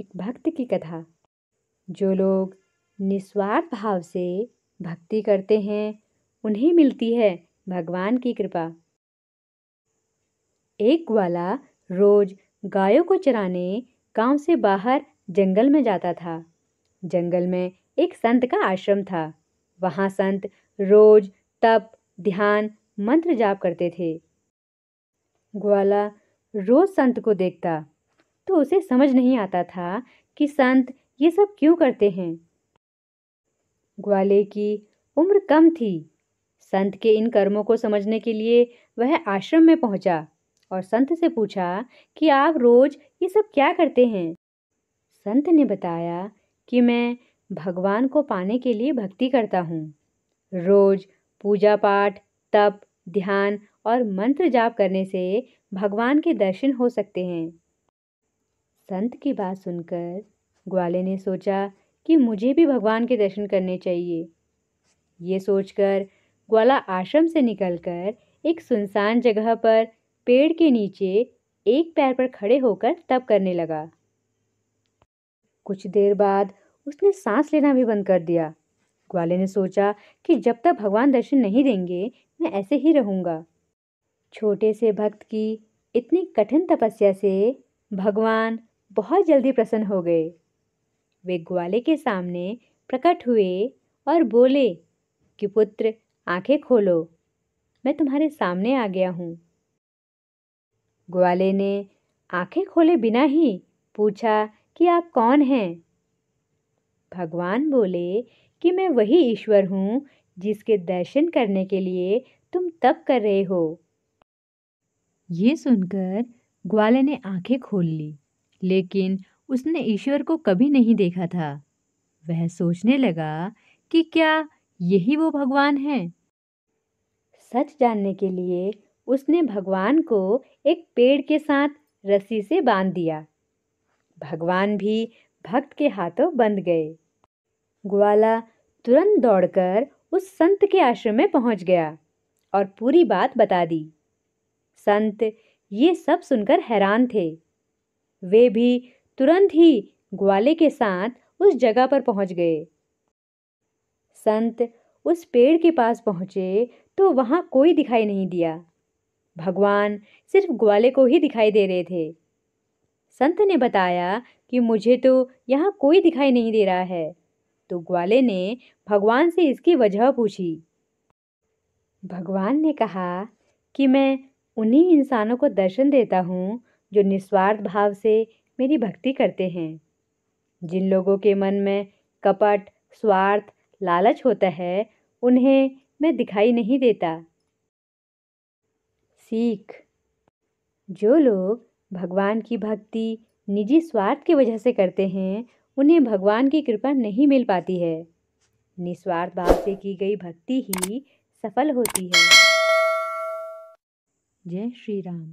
एक भक्त की कथा जो लोग निस्वार्थ भाव से भक्ति करते हैं उन्हें मिलती है भगवान की कृपा एक ग्वाला रोज गायों को चराने गांव से बाहर जंगल में जाता था जंगल में एक संत का आश्रम था वहाँ संत रोज तप ध्यान मंत्र जाप करते थे ग्वाला रोज संत को देखता तो उसे समझ नहीं आता था कि संत ये सब क्यों करते हैं ग्वाले की उम्र कम थी संत के इन कर्मों को समझने के लिए वह आश्रम में पहुंचा और संत से पूछा कि आप रोज ये सब क्या करते हैं संत ने बताया कि मैं भगवान को पाने के लिए भक्ति करता हूँ रोज पूजा पाठ तप ध्यान और मंत्र जाप करने से भगवान के दर्शन हो सकते हैं संत की बात सुनकर ग्वाले ने सोचा कि मुझे भी भगवान के दर्शन करने चाहिए ये सोचकर ग्वाला आश्रम से निकलकर एक सुनसान जगह पर पेड़ के नीचे एक पैर पर खड़े होकर तप करने लगा कुछ देर बाद उसने सांस लेना भी बंद कर दिया ग्वाले ने सोचा कि जब तक भगवान दर्शन नहीं देंगे मैं ऐसे ही रहूँगा छोटे से भक्त की इतनी कठिन तपस्या से भगवान बहुत जल्दी प्रसन्न हो गए वे ग्वाले के सामने प्रकट हुए और बोले कि पुत्र आंखें खोलो मैं तुम्हारे सामने आ गया हूँ ग्वाले ने आंखें खोले बिना ही पूछा कि आप कौन हैं भगवान बोले कि मैं वही ईश्वर हूँ जिसके दर्शन करने के लिए तुम तप कर रहे हो ये सुनकर ग्वाले ने आंखें खोल ली लेकिन उसने ईश्वर को कभी नहीं देखा था वह सोचने लगा कि क्या यही वो भगवान है सच जानने के लिए उसने भगवान को एक पेड़ के साथ रस्सी से बांध दिया भगवान भी भक्त के हाथों बंध गए ग्वाला तुरंत दौड़कर उस संत के आश्रम में पहुंच गया और पूरी बात बता दी संत ये सब सुनकर हैरान थे वे भी तुरंत ही ग्वाले के साथ उस जगह पर पहुंच गए संत उस पेड़ के पास पहुंचे तो वहां कोई दिखाई नहीं दिया भगवान सिर्फ ग्वाले को ही दिखाई दे रहे थे संत ने बताया कि मुझे तो यहाँ कोई दिखाई नहीं दे रहा है तो ग्वाले ने भगवान से इसकी वजह पूछी भगवान ने कहा कि मैं उन्हीं इंसानों को दर्शन देता हूँ जो निस्वार्थ भाव से मेरी भक्ति करते हैं जिन लोगों के मन में कपट स्वार्थ लालच होता है उन्हें मैं दिखाई नहीं देता सीख जो लोग भगवान की भक्ति निजी स्वार्थ की वजह से करते हैं उन्हें भगवान की कृपा नहीं मिल पाती है निस्वार्थ भाव से की गई भक्ति ही सफल होती है जय श्री राम